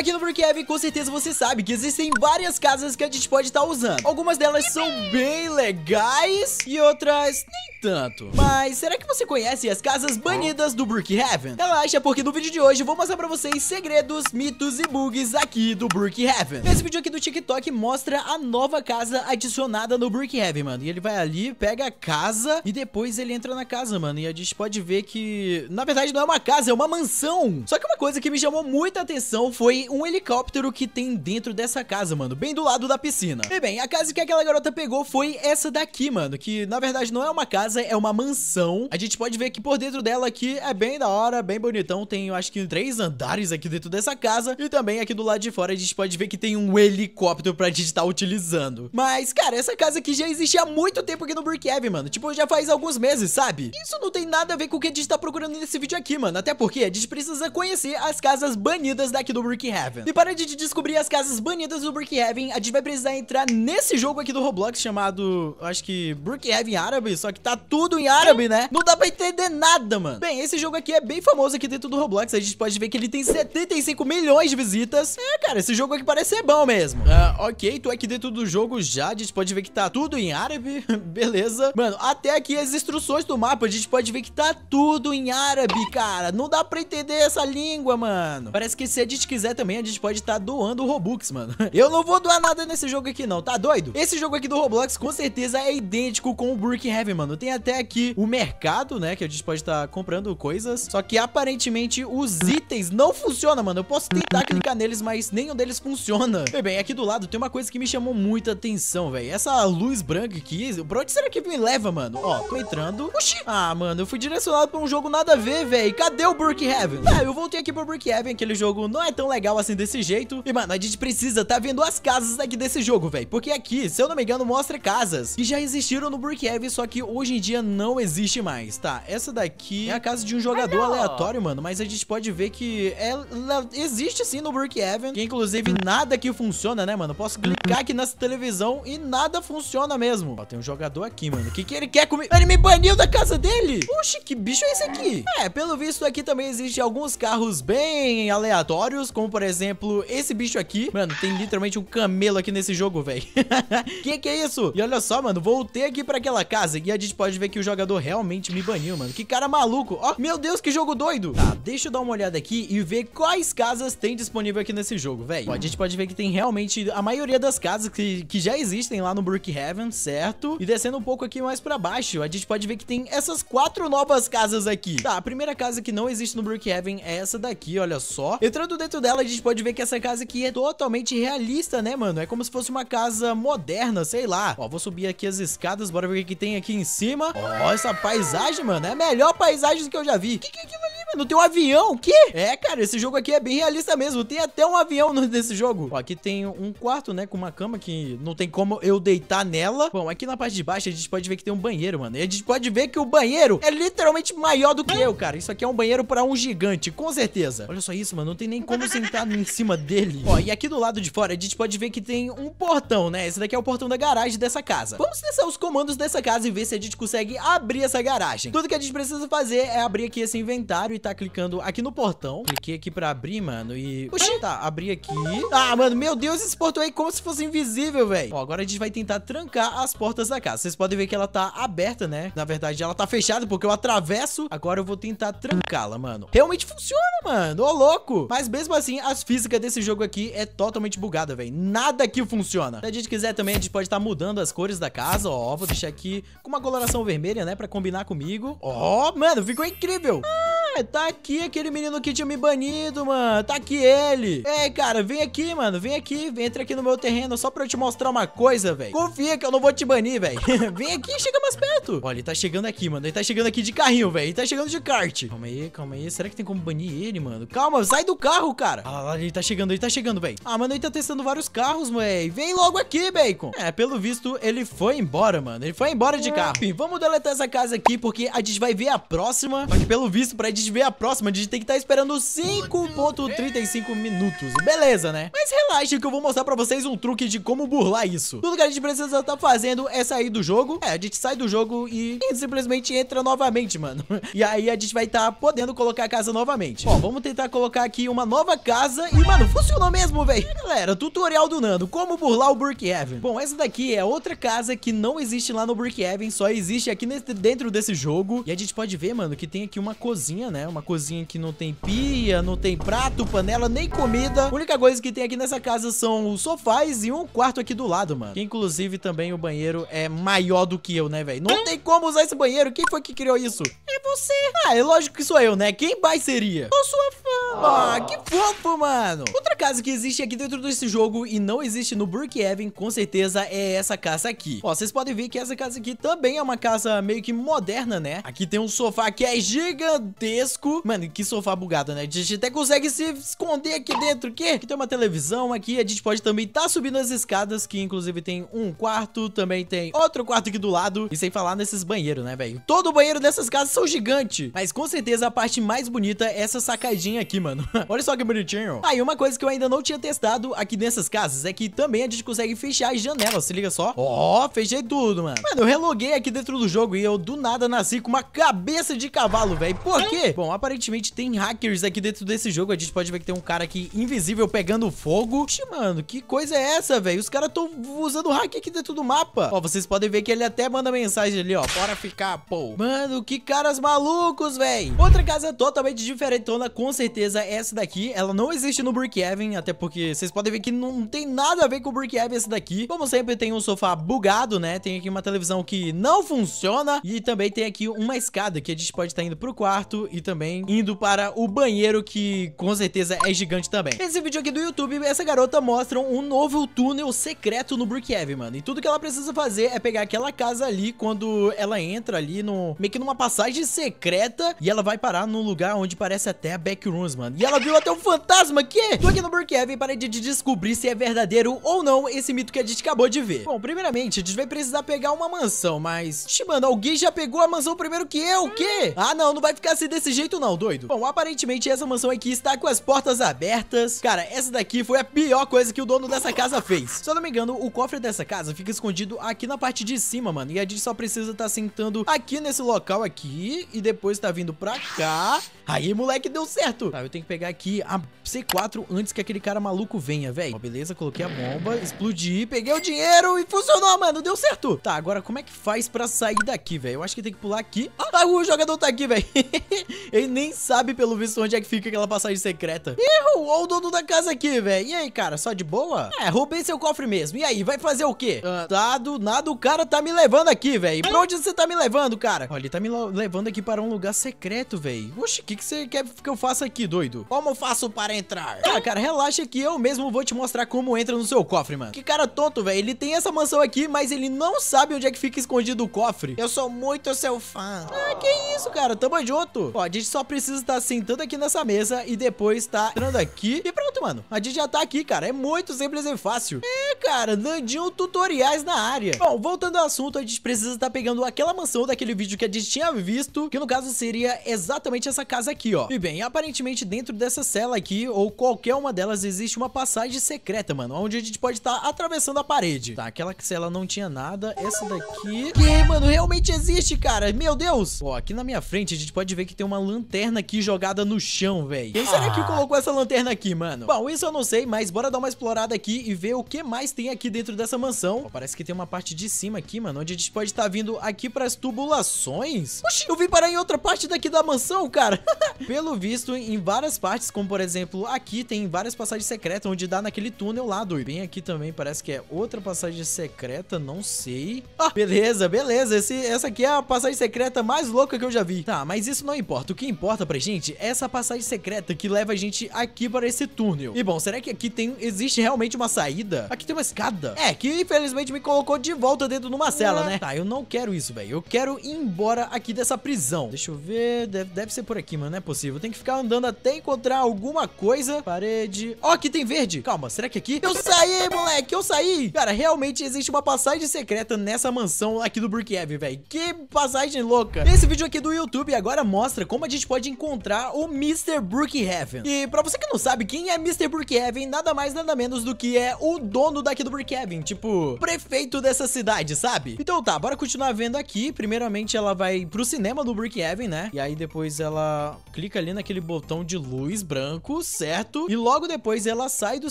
Aqui no Brookhaven, com certeza você sabe que existem várias casas que a gente pode estar tá usando. Algumas delas são bem legais e outras nem tanto. Mas será que você conhece as casas banidas do Brookhaven? Relaxa, porque no vídeo de hoje eu vou mostrar pra vocês segredos, mitos e bugs aqui do Brookhaven. Esse vídeo aqui do TikTok mostra a nova casa adicionada no Brookhaven, mano. E ele vai ali, pega a casa e depois ele entra na casa, mano. E a gente pode ver que, na verdade, não é uma casa, é uma mansão. Só que uma coisa que me chamou muita atenção foi um helicóptero que tem dentro dessa casa, mano, bem do lado da piscina. E bem, a casa que aquela garota pegou foi essa daqui, mano, que na verdade não é uma casa, é uma mansão. A gente pode ver que por dentro dela aqui é bem da hora, bem bonitão, tem eu acho que três andares aqui dentro dessa casa e também aqui do lado de fora a gente pode ver que tem um helicóptero pra gente estar tá utilizando. Mas, cara, essa casa aqui já existe há muito tempo aqui no Brookhaven mano, tipo, já faz alguns meses, sabe? Isso não tem nada a ver com o que a gente tá procurando nesse vídeo aqui, mano, até porque a gente precisa conhecer as casas banidas daqui do Brookhaven e para a gente descobrir as casas banidas do Brookhaven, a gente vai precisar entrar nesse jogo aqui do Roblox chamado, acho que Brookhaven árabe, só que tá tudo em árabe, né? Não dá pra entender nada, mano. Bem, esse jogo aqui é bem famoso aqui dentro do Roblox, a gente pode ver que ele tem 75 milhões de visitas. É, cara, esse jogo aqui parece ser bom mesmo. Ah, ok, tô é aqui dentro do jogo já, a gente pode ver que tá tudo em árabe, beleza. Mano, até aqui as instruções do mapa, a gente pode ver que tá tudo em árabe, cara. Não dá pra entender essa língua, mano. Parece que se a gente quiser também a gente pode estar tá doando Robux, mano. Eu não vou doar nada nesse jogo aqui não, tá doido? Esse jogo aqui do Roblox com certeza é idêntico com o Brick Heaven, mano. Tem até aqui o mercado, né, que a gente pode estar tá comprando coisas. Só que aparentemente os itens não funcionam, mano. Eu posso tentar clicar neles, mas nenhum deles funciona. Bem, bem, aqui do lado tem uma coisa que me chamou muita atenção, velho. Essa luz branca aqui, pra onde será que me leva, mano? Ó, tô entrando. Oxi! Ah, mano, eu fui direcionado pra um jogo nada a ver, velho. Cadê o Brick Heaven? Ah, eu voltei aqui pro Brick Heaven, aquele jogo não é tão legal legal assim desse jeito. E, mano, a gente precisa tá vendo as casas aqui desse jogo, velho. Porque aqui, se eu não me engano, mostra casas que já existiram no Brookhaven, só que hoje em dia não existe mais. Tá, essa daqui é a casa de um jogador Hello. Ah, aleatório, mano. Mas a gente pode ver que ela existe sim no Brookhaven. Que, inclusive, nada aqui funciona, né, mano? Posso clicar aqui nessa televisão e nada funciona mesmo. Ó, tem um jogador aqui, mano. O que, que ele quer comigo? Ele me baniu da casa dele? Puxa, que bicho é esse aqui? É, pelo visto aqui também existe alguns carros bem aleatórios, como por por exemplo, esse bicho aqui. Mano, tem literalmente um camelo aqui nesse jogo, velho. que que é isso? E olha só, mano, voltei aqui pra aquela casa e a gente pode ver que o jogador realmente me baniu, mano. Que cara maluco. Ó, oh, meu Deus, que jogo doido. Tá, deixa eu dar uma olhada aqui e ver quais casas tem disponível aqui nesse jogo, velho. A gente pode ver que tem realmente a maioria das casas que, que já existem lá no Brookhaven, certo? E descendo um pouco aqui mais pra baixo, a gente pode ver que tem essas quatro novas casas aqui. Tá, a primeira casa que não existe no Brookhaven é essa daqui, olha só. Entrando dentro dela, a gente pode ver que essa casa aqui é totalmente realista, né, mano? É como se fosse uma casa moderna, sei lá. Ó, vou subir aqui as escadas, bora ver o que, que tem aqui em cima. Ó, essa paisagem, mano, é a melhor paisagem que eu já vi. O que, que é Mano, ah, tem um avião, o quê? É, cara, esse jogo aqui é bem realista mesmo. Tem até um avião nesse jogo. Ó, aqui tem um quarto, né, com uma cama que não tem como eu deitar nela. Bom, aqui na parte de baixo a gente pode ver que tem um banheiro, mano. E a gente pode ver que o banheiro é literalmente maior do que eu, cara. Isso aqui é um banheiro pra um gigante, com certeza. Olha só isso, mano. Não tem nem como sentar em cima dele. Ó, e aqui do lado de fora a gente pode ver que tem um portão, né? Esse daqui é o portão da garagem dessa casa. Vamos testar os comandos dessa casa e ver se a gente consegue abrir essa garagem. Tudo que a gente precisa fazer é abrir aqui esse inventário e tá clicando aqui no portão. Cliquei aqui pra abrir, mano, e... Oxi, tá, abri aqui. Ah, mano, meu Deus, esse portão aí é como se fosse invisível, velho. Ó, agora a gente vai tentar trancar as portas da casa. Vocês podem ver que ela tá aberta, né? Na verdade, ela tá fechada porque eu atravesso. Agora eu vou tentar trancá-la, mano. Realmente funciona, mano. Ô, louco. Mas mesmo assim, as físicas desse jogo aqui é totalmente bugada, velho. Nada aqui funciona. Se a gente quiser também, a gente pode estar tá mudando as cores da casa, ó. Vou deixar aqui com uma coloração vermelha, né? Pra combinar comigo. Ó, mano, ficou incrível. Ah! É, tá aqui aquele menino que tinha me banido, mano. Tá aqui ele. É, cara, vem aqui, mano. Vem aqui. entra aqui no meu terreno só pra eu te mostrar uma coisa, velho. Confia que eu não vou te banir, velho. vem aqui e chega mais perto. Olha, ele tá chegando aqui, mano. Ele tá chegando aqui de carrinho, velho. Ele tá chegando de kart. Calma aí, calma aí. Será que tem como banir ele, mano? Calma, sai do carro, cara. Ah, ele tá chegando, ele tá chegando, velho. Ah, mano, ele tá testando vários carros, velho. Vem logo aqui, Bacon. É, pelo visto, ele foi embora, mano. Ele foi embora de é. carro. Enfim, vamos deletar essa casa aqui porque a gente vai ver a próxima. Mas pelo visto, pra gente gente vê a próxima, a gente tem que estar tá esperando 5.35 minutos. Beleza, né? Mas relaxa que eu vou mostrar pra vocês um truque de como burlar isso. Tudo que a gente precisa estar tá fazendo é sair do jogo. É, a gente sai do jogo e, simplesmente entra novamente, mano. E aí a gente vai estar tá podendo colocar a casa novamente. Ó, vamos tentar colocar aqui uma nova casa. E, mano, funcionou mesmo, velho. Galera, tutorial do Nando. Como burlar o Brookhaven Bom, essa daqui é outra casa que não existe lá no Brookhaven Só existe aqui nesse, dentro desse jogo. E a gente pode ver, mano, que tem aqui uma cozinha né? Uma cozinha que não tem pia, não tem prato, panela, nem comida. A única coisa que tem aqui nessa casa são os sofás e um quarto aqui do lado, mano. Que inclusive também o banheiro é maior do que eu, né, velho? Não tem como usar esse banheiro. Quem foi que criou isso? É você. Ah, é lógico que sou eu, né? Quem mais seria? Eu sua ah, que fofo, mano. Outra casa que existe aqui dentro desse jogo e não existe no Brookhaven, com certeza, é essa casa aqui. Ó, vocês podem ver que essa casa aqui também é uma casa meio que moderna, né? Aqui tem um sofá que é gigantesco. Mano, que sofá bugado, né? A gente até consegue se esconder aqui dentro, o quê? Aqui tem uma televisão aqui, a gente pode também tá subindo as escadas, que inclusive tem um quarto, também tem outro quarto aqui do lado. E sem falar nesses banheiros, né, velho? Todo banheiro dessas casas são gigante. Mas com certeza a parte mais bonita é essa sacadinha aqui, mano. Olha só que bonitinho. Aí, ah, uma coisa que eu ainda não tinha testado aqui nessas casas é que também a gente consegue fechar as janelas, se liga só. Ó, oh, fechei tudo, mano. Mano, eu reloguei aqui dentro do jogo e eu do nada nasci com uma cabeça de cavalo, velho. Por quê? Bom, aparentemente tem hackers aqui dentro desse jogo. A gente pode ver que tem um cara aqui invisível pegando fogo. Ixi, mano, que coisa é essa, velho? Os caras estão usando hack aqui dentro do mapa. Ó, vocês podem ver que ele até manda mensagem ali, ó. Bora ficar, pô. Mano, que caras malucos, velho. Outra casa totalmente diferentona, com certeza é essa daqui. Ela não existe no Brookhaven, até porque vocês podem ver que não tem nada a ver com o Brookhaven essa daqui. Como sempre, tem um sofá bugado, né? Tem aqui uma televisão que não funciona e também tem aqui uma escada que a gente pode estar tá indo pro quarto e também indo para o banheiro que com certeza é gigante também. Esse vídeo aqui do YouTube, essa garota mostra um novo túnel secreto no Brookhaven, mano. E tudo que ela precisa fazer é pegar aquela casa ali quando ela entra ali no meio que numa passagem secreta e ela vai parar num lugar onde parece até a backrooms, mano. E ela viu até um fantasma aqui. É? Tô aqui no Brookhaven para de descobrir se é verdadeiro ou não esse mito que a gente acabou de ver. Bom, primeiramente, a gente vai precisar pegar uma mansão, mas... Ixi, mano, alguém já pegou a mansão primeiro que eu, o quê? Ah, não, não vai ficar assim desse jeito não, doido. Bom, aparentemente essa mansão aqui está com as portas abertas. Cara, essa daqui foi a pior coisa que o dono dessa casa fez. Se eu não me engano, o cofre dessa casa fica escondido aqui na parte de cima, mano. E a gente só precisa estar tá sentando aqui nesse local aqui e depois tá vindo pra cá. Aí, moleque, deu certo. Tá, eu eu tenho que pegar aqui a C4 antes que aquele cara maluco venha, velho. Beleza, coloquei a bomba, explodi, peguei o dinheiro e funcionou, mano. Deu certo. Tá, agora como é que faz pra sair daqui, velho? Eu acho que tem que pular aqui. Ah, o jogador tá aqui, velho. Ele nem sabe, pelo visto, onde é que fica aquela passagem secreta. Ih, o dono da casa aqui, velho. E aí, cara, só de boa? É, roubei seu cofre mesmo. E aí, vai fazer o quê? tá, ah. do nada o cara tá me levando aqui, velho. Pra hum? onde você tá me levando, cara? Olha, ele tá me levando aqui para um lugar secreto, velho. Oxe, o que, que você quer que eu faça aqui, doido? doido. Como faço para entrar? Ah, cara, relaxa que eu mesmo vou te mostrar como entra no seu cofre, mano. Que cara tonto, velho. Ele tem essa mansão aqui, mas ele não sabe onde é que fica escondido o cofre. Eu sou muito seu fã. Ah, que isso, cara. Tamo junto. Ó, a gente só precisa estar tá sentando aqui nessa mesa e depois tá entrando aqui. E pronto, mano. A gente já tá aqui, cara. É muito simples e fácil. É, cara. Nandinho tutoriais na área. Bom, voltando ao assunto, a gente precisa estar tá pegando aquela mansão daquele vídeo que a gente tinha visto, que no caso seria exatamente essa casa aqui, ó. E bem, aparentemente dentro dessa cela aqui, ou qualquer uma delas, existe uma passagem secreta, mano. Onde a gente pode estar tá atravessando a parede. Tá, aquela cela não tinha nada. Essa daqui... Que, mano, realmente existe, cara. Meu Deus. Ó, aqui na minha frente a gente pode ver que tem uma lanterna aqui jogada no chão, velho. Quem será que ah. colocou essa lanterna aqui, mano? Bom, isso eu não sei, mas bora dar uma explorada aqui e ver o que mais tem aqui dentro dessa mansão. Ó, parece que tem uma parte de cima aqui, mano, onde a gente pode estar tá vindo aqui pras tubulações. Oxi, eu vim parar em outra parte daqui da mansão, cara. Pelo visto, em várias partes, como por exemplo, aqui tem várias passagens secretas, onde dá naquele túnel lá, doido. Bem aqui também parece que é outra passagem secreta, não sei. Ah, beleza, beleza, Esse, essa aqui é a passagem secreta mais louca que eu já vi. Tá, mas isso não importa, o que importa pra gente é essa passagem secreta que leva a gente aqui para esse túnel. E bom, será que aqui tem, existe realmente uma saída? Aqui tem uma escada. É, que infelizmente me colocou de volta dentro de uma cela, né? Tá, eu não quero isso, velho. Eu quero ir embora aqui dessa prisão. Deixa eu ver, deve, deve ser por aqui, mano, não é possível. Tem que ficar andando até até encontrar alguma coisa. Parede. Ó, oh, aqui tem verde. Calma, será que aqui? Eu saí, moleque, eu saí. Cara, realmente existe uma passagem secreta nessa mansão aqui do Brookhaven, velho. Que passagem louca. Esse vídeo aqui do YouTube agora mostra como a gente pode encontrar o Mr. Brookhaven. E pra você que não sabe, quem é Mr. Brookhaven, nada mais, nada menos do que é o dono daqui do Brookhaven. Tipo, prefeito dessa cidade, sabe? Então tá, bora continuar vendo aqui. Primeiramente ela vai pro cinema do Brookhaven, né? E aí depois ela clica ali naquele botão de de luz branco, certo? E logo depois ela sai do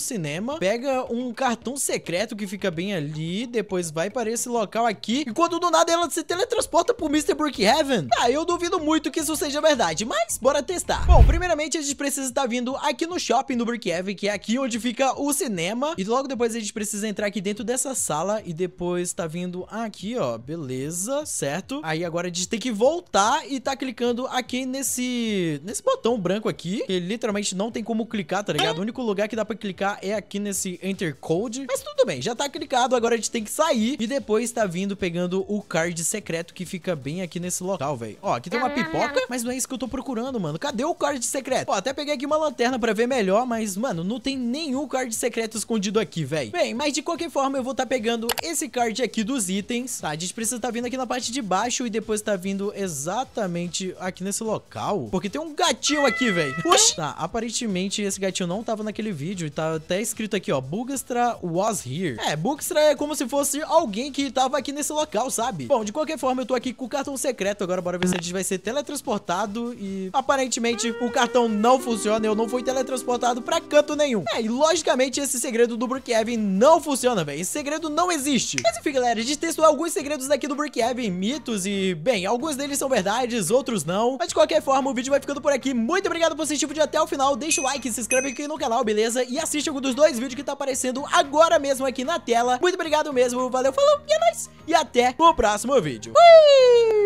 cinema, pega um cartão secreto que fica bem ali, depois vai para esse local aqui, e quando do nada ela se teletransporta pro Mr. Brookhaven. Ah, eu duvido muito que isso seja verdade, mas bora testar. Bom, primeiramente a gente precisa estar vindo aqui no shopping do Brookhaven, que é aqui onde fica o cinema, e logo depois a gente precisa entrar aqui dentro dessa sala e depois tá vindo aqui, ó, beleza, certo? Aí agora a gente tem que voltar e tá clicando aqui nesse, nesse botão branco aqui, aqui. literalmente não tem como clicar, tá ligado? O único lugar que dá pra clicar é aqui nesse Enter Code. Mas tudo bem, já tá clicado. Agora a gente tem que sair. E depois tá vindo pegando o card secreto que fica bem aqui nesse local, velho. Ó, aqui tem uma pipoca, mas não é isso que eu tô procurando, mano. Cadê o card secreto? Ó, até peguei aqui uma lanterna pra ver melhor, mas, mano, não tem nenhum card secreto escondido aqui, velho. Bem, mas de qualquer forma eu vou tá pegando esse card aqui dos itens, tá? A gente precisa tá vindo aqui na parte de baixo e depois tá vindo exatamente aqui nesse local. Porque tem um gatinho aqui, velho. Puxa. Tá, aparentemente esse gatinho não tava naquele vídeo e tá até escrito aqui, ó, Bugstra was here. É, Bugstra é como se fosse alguém que tava aqui nesse local, sabe? Bom, de qualquer forma, eu tô aqui com o cartão secreto, agora bora ver se a gente vai ser teletransportado e aparentemente o cartão não funciona, eu não fui teletransportado pra canto nenhum. É, e logicamente esse segredo do Brookhaven não funciona, velho, esse segredo não existe. Mas enfim, galera, a gente testou alguns segredos daqui do Brookhaven, mitos e, bem, alguns deles são verdades, outros não, mas de qualquer forma o vídeo vai ficando por aqui, muito obrigado por assistir o vídeo até o final, deixa o like, se inscreve aqui no canal, beleza? E assiste algum dos dois vídeos que tá aparecendo agora mesmo aqui na tela. Muito obrigado mesmo, valeu, falou, e é nóis! E até o próximo vídeo. Fui!